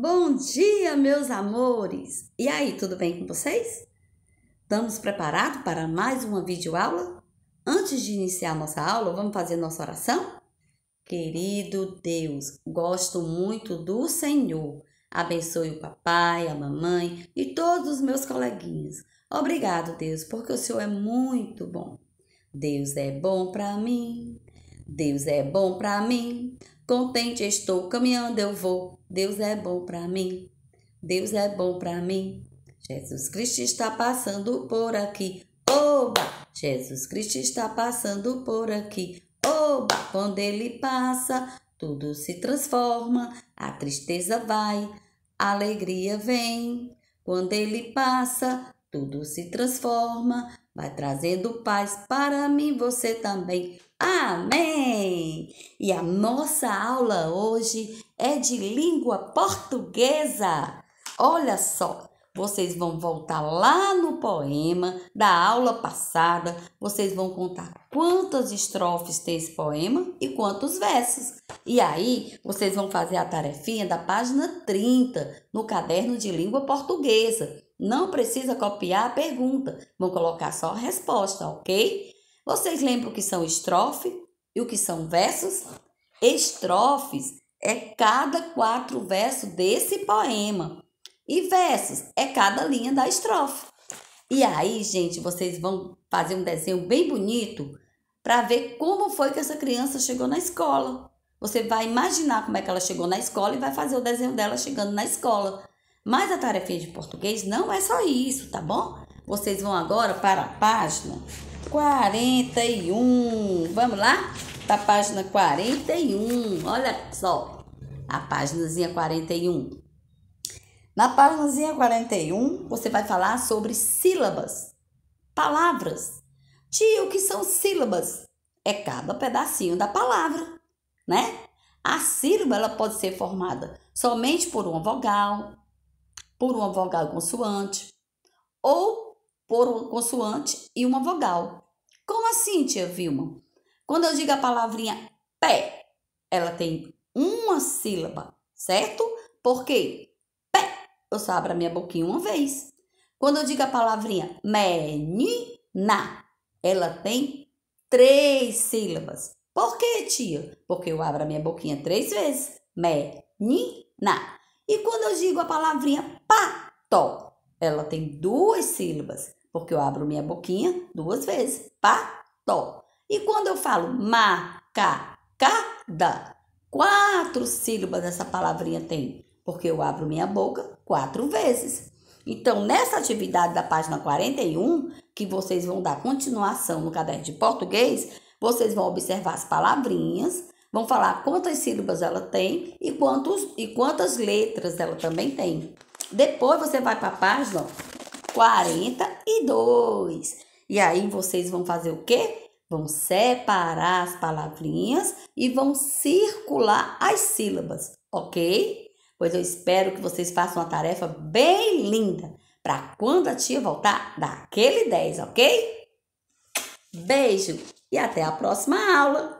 Bom dia, meus amores! E aí, tudo bem com vocês? Estamos preparados para mais uma videoaula? Antes de iniciar nossa aula, vamos fazer nossa oração? Querido Deus, gosto muito do Senhor. Abençoe o papai, a mamãe e todos os meus coleguinhas. Obrigado, Deus, porque o Senhor é muito bom. Deus é bom para mim. Deus é bom para mim. Contente estou, caminhando eu vou. Deus é bom para mim. Deus é bom para mim. Jesus Cristo está passando por aqui. Oba! Jesus Cristo está passando por aqui. Oba! Quando ele passa, tudo se transforma. A tristeza vai, a alegria vem. Quando ele passa, tudo se transforma vai trazendo paz para mim você também. Amém! E a nossa aula hoje é de língua portuguesa. Olha só, vocês vão voltar lá no poema da aula passada, vocês vão contar quantas estrofes tem esse poema e quantos versos. E aí, vocês vão fazer a tarefinha da página 30 no caderno de língua portuguesa. Não precisa copiar a pergunta, vão colocar só a resposta, ok? Vocês lembram o que são estrofe e o que são versos? Estrofes é cada quatro versos desse poema. E versos é cada linha da estrofe. E aí, gente, vocês vão fazer um desenho bem bonito para ver como foi que essa criança chegou na escola. Você vai imaginar como é que ela chegou na escola e vai fazer o desenho dela chegando na escola. Mas a tarefa de português não é só isso, tá bom? Vocês vão agora para a página 41. Vamos lá? Tá a página 41. Olha só. A páginazinha 41. Na páginazinha 41, você vai falar sobre sílabas, palavras. Tio, o que são sílabas? É cada pedacinho da palavra, né? A sílaba ela pode ser formada somente por uma vogal, por uma vogal consoante ou por uma consoante e uma vogal. Como assim, tia Vilma? Quando eu digo a palavrinha pé, ela tem uma sílaba, certo? Porque pé, eu só abro a minha boquinha uma vez. Quando eu digo a palavrinha menina, ela tem três sílabas. Por que, tia? Porque eu abro a minha boquinha três vezes. Menina. E quando eu digo a palavrinha pato, ela tem duas sílabas, porque eu abro minha boquinha duas vezes. Pato. E quando eu falo macacada, quatro sílabas essa palavrinha tem, porque eu abro minha boca quatro vezes. Então, nessa atividade da página 41, que vocês vão dar continuação no caderno de português, vocês vão observar as palavrinhas Vão falar quantas sílabas ela tem e, quantos, e quantas letras ela também tem. Depois você vai para a página 42. E aí vocês vão fazer o quê? Vão separar as palavrinhas e vão circular as sílabas, ok? Pois eu espero que vocês façam uma tarefa bem linda para quando a tia voltar, dar aquele 10, ok? Beijo e até a próxima aula!